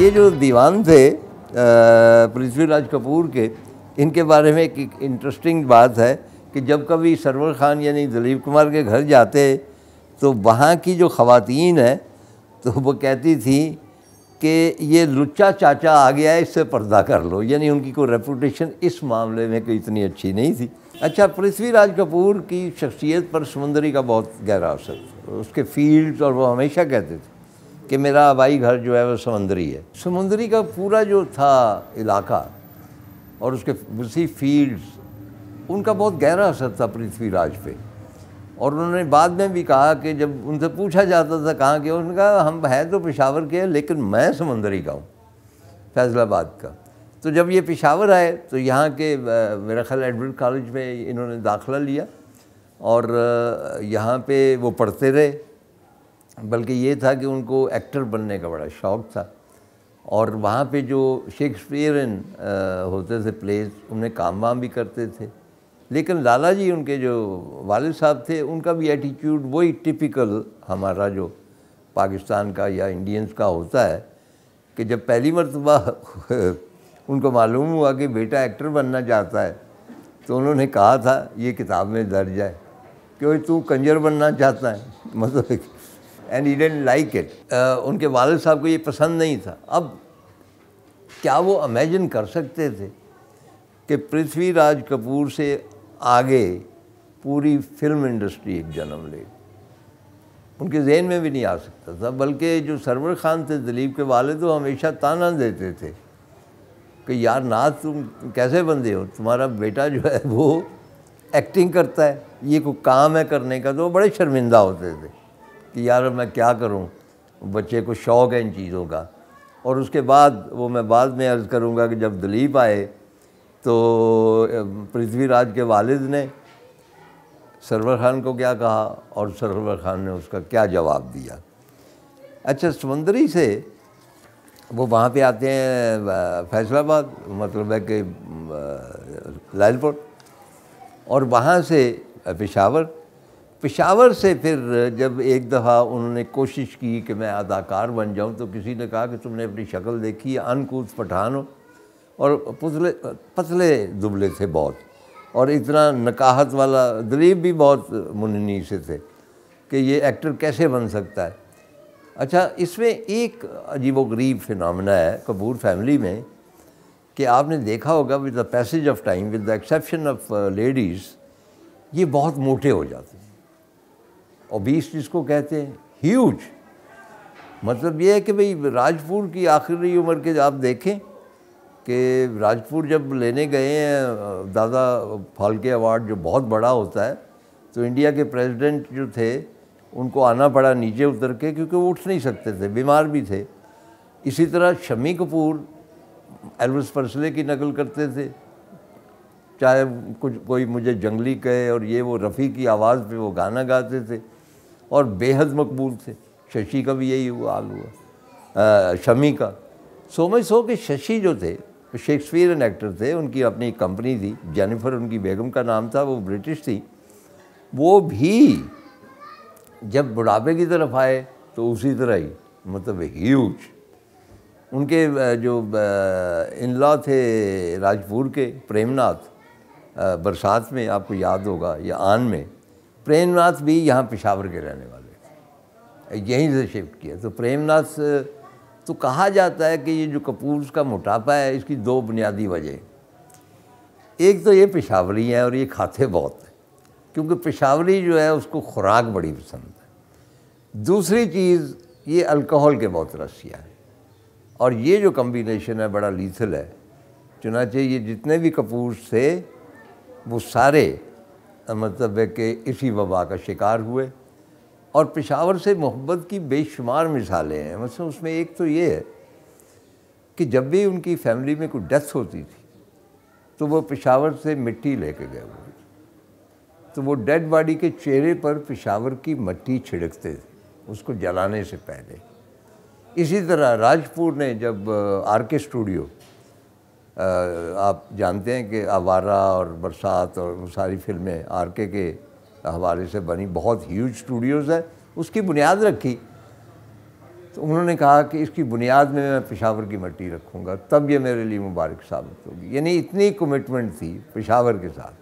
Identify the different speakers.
Speaker 1: ये जो दीवान थे पृथ्वीराज कपूर के इनके बारे में एक इंटरेस्टिंग बात है कि जब कभी सरवर खान यानी दिलीप कुमार के घर जाते तो वहाँ की जो खातन है तो वो कहती थी कि ये लुच्चा चाचा आ गया है इससे पर्दा कर लो यानी उनकी कोई रेपूटेशन इस मामले में कोई इतनी अच्छी नहीं थी अच्छा पृथ्वीराज कपूर की शख्सियत पर समुंदरी का बहुत गहरा असर उसके फील्ड्स और वो हमेशा कहते थे कि मेरा हवाई घर जो है वो समुंदरी है समुंदरी का पूरा जो था इलाका और उसके उसी फील्ड्स उनका बहुत गहरा असर था पृथ्वीराज पे और उन्होंने बाद में भी कहा कि जब उनसे पूछा जाता था कहाँ के उन्होंने कहा हम हैं तो पेशावर के हैं लेकिन मैं समंदरी का हूँ फैज़लाबाद का तो जब ये पेशावर आए तो यहाँ के मेरा ख्याल एडवर्ड कॉलेज में इन्होंने दाखिला लिया और यहाँ पे वो पढ़ते रहे बल्कि ये था कि उनको एक्टर बनने का बड़ा शौक़ था और वहाँ पे जो शेक्सपियरन होते थे प्लेस उन्हें काम वाम भी करते थे लेकिन लाला जी उनके जो वाल साहब थे उनका भी एटीट्यूड वही टिपिकल हमारा जो पाकिस्तान का या इंडियंस का होता है कि जब पहली मरतबा उनको मालूम हुआ कि बेटा एक्टर बनना चाहता है तो उन्होंने कहा था ये किताब में दर्ज है कि तू कंजर बनना चाहता है मतलब एंड ई डेंट लाइक इट उनके वालद साहब को ये पसंद नहीं था अब क्या वो इमेजिन कर सकते थे कि पृथ्वीराज कपूर से आगे पूरी फिल्म इंडस्ट्री एक जन्म ले उनके जहन में भी नहीं आ सकता था बल्कि जो सरवर खान थे दिलीप के वाले तो हमेशा ताना देते थे कि यार नाथ तुम कैसे बंदे हो तुम्हारा बेटा जो है वो एक्टिंग करता है ये कोई काम है करने का तो वो बड़े शर्मिंदा होते थे कि यार मैं क्या करूं बच्चे को शौक़ है इन चीज़ों का और उसके बाद वो मैं बाद में अर्ज़ करूंगा कि जब दिलीप आए तो पृथ्वीराज के वालिद ने सरवर खान को क्या कहा और सरवर खान ने उसका क्या जवाब दिया अच्छा समंदरी से वो वहाँ पे आते हैं फैसलाबाद मतलब है कि लालपुर और वहाँ से पेशावर पेशावर से फिर जब एक दफ़ा उन्होंने कोशिश की कि मैं अदाकार बन जाऊं तो किसी ने कहा कि तुमने अपनी शक्ल देखी अनकूद पठान हो और पतले पतले दुबले थे बहुत और इतना नकाहत वाला दलीप भी बहुत मुन्नी से थे कि ये एक्टर कैसे बन सकता है अच्छा इसमें एक अजीबोगरीब फिनना है कपूर फैमिली में कि आपने देखा होगा with the passage of time with the exception of ladies ये बहुत मोटे हो जाते हैं ओबीस जिसको कहते हैं ह्यूज मतलब ये है कि भाई राजपुर की आखिरी उम्र के आप देखें कि राजपुर जब लेने गए हैं दादा फालके अवार्ड जो बहुत बड़ा होता है तो इंडिया के प्रेसिडेंट जो थे उनको आना पड़ा नीचे उतर के क्योंकि वो उठ नहीं सकते थे बीमार भी थे इसी तरह शमी कपूर एलवस फर्सले की नकल करते थे चाहे कुछ कोई मुझे जंगली कहे और ये वो रफ़ी की आवाज़ पे वो गाना गाते थे और बेहद मकबूल थे शशि का भी यही हुआ हाल हुआ शमी का सो मच सो कि शशि जो थे शेक्सपियरन एक्टर थे उनकी अपनी कंपनी थी जेनिफर उनकी बेगम का नाम था वो ब्रिटिश थी वो भी जब बुढ़ापे की तरफ आए तो उसी तरह ही मतलब ह्यूज उनके जो इन लॉ थे राजपुर के प्रेमनाथ बरसात में आपको याद होगा या आन में प्रेमनाथ भी यहाँ पेशावर के रहने वाले यहीं से शिफ्ट किया तो प्रेमनाथ तो कहा जाता है कि ये जो कपूर का मोटापा है इसकी दो बुनियादी वजह एक तो ये पेशावरी हैं और ये खाते बहुत हैं क्योंकि पेशावरी जो है उसको खुराक बड़ी पसंद है दूसरी चीज़ ये अल्कोहल के बहुत रसिया है और ये जो कम्बिनेशन है बड़ा लीथल है चुनाचे ये जितने भी कपूर थे वो सारे मतलब है कि इसी वबा का शिकार हुए और पेशावर से मोहब्बत की बेशुमार मिसालें हैं मतलब उसमें एक तो ये है कि जब भी उनकी फैमिली में कोई डेथ होती थी तो वो पेशावर से मिट्टी लेके गए वो तो वो डेड बॉडी के चेहरे पर पेशावर की मिट्टी छिड़कते थे उसको जलाने से पहले इसी तरह राजपुर ने जब आर के स्टूडियो आप जानते हैं कि आवारा और बरसात और सारी फिल्में आर के के हवाले से बनी बहुत ह्यूज स्टूडियोज़ है उसकी बुनियाद रखी तो उन्होंने कहा कि इसकी बुनियाद में मैं पेशावर की मट्टी रखूँगा तब ये मेरे लिए मुबारक साबित होगी यानी इतनी कमिटमेंट थी पेशावर के साथ